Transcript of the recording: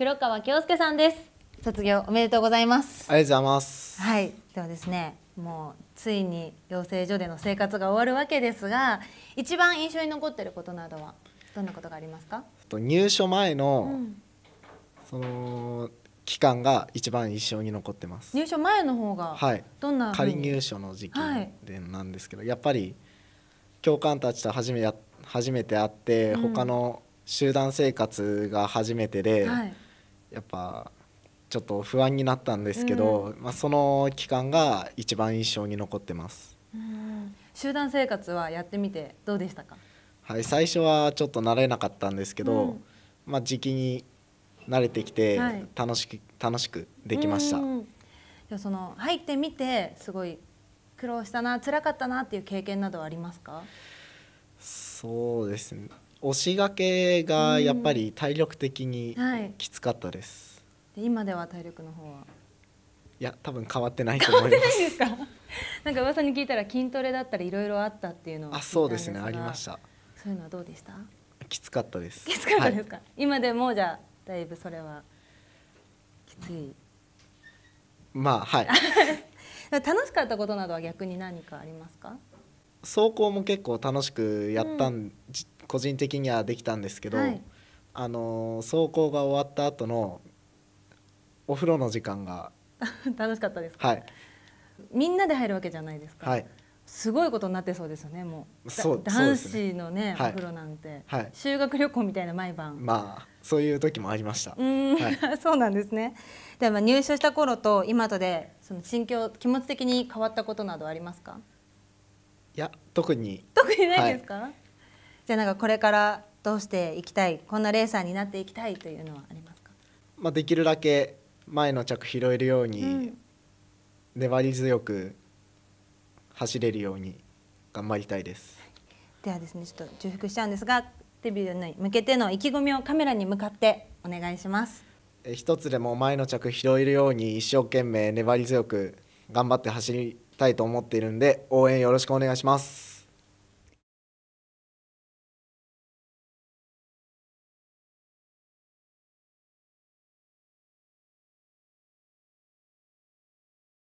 黒川京介さんです卒業おめでとうございますありがとうございますはいではですねもうついに養成所での生活が終わるわけですが一番印象に残ってることなどはどんなことがありますか入所前の、うん、その期間が一番印象に残ってます入所前の方が、はい、どんな仮入所の時期でなんですけど、はい、やっぱり教官たちと初めや初めて会って、うん、他の集団生活が初めてで、はい、やっぱちょっと不安になったんですけど、うん、まあ、その期間が一番印象に残ってます、うん、集団生活はやってみてどうでしたかはい最初はちょっと慣れなかったんですけど、うん、まあ時期に慣れてきて楽しく、はい、楽しくできました、うん、いやその入ってみてすごい苦労したな辛かったなっていう経験などはありますかそうですね押しがけがやっぱり体力的にきつかったです、はい、で今では体力の方はいや多分変わってないと思いますなんか噂に聞いたら筋トレだったりいろいろあったっていうのあそうですねありましたそういうのはどうでしたきつかったですきつかったですか、はい、今でもじゃだいぶそれはきついまあはい 楽しかったことなどは逆に何かありますか走行も結構楽しくやったん、うん、個人的にはできたんですけど、はい、あの走行が終わった後のお風呂の時間が 楽しかったですか、はい、みんなで入るわけじゃないですか、はい、すごいことになってそうですよねもう男子のね、ね、お風呂なんて、はい、修学旅行みたいな毎晩まあそういう時もありましたうん、そうなんですねでは入所した頃と今とでその心境気持ち的に変わったことなどありますかいや特に特にないですか、じゃあなんかこれからどうしていきたいこんなレーサーになっていきたいというのはありますか、まあ、できるだけ前の着拾えるように、粘り強く走れるように頑張りたいです、ではですねちょっと重複しちゃうんですがデビューに向けての意気込みをカメラに向かってお願いします一つでも前の着拾えるように一生懸命粘り強く頑張って走りたいと思っているんで応援よろしくお願いします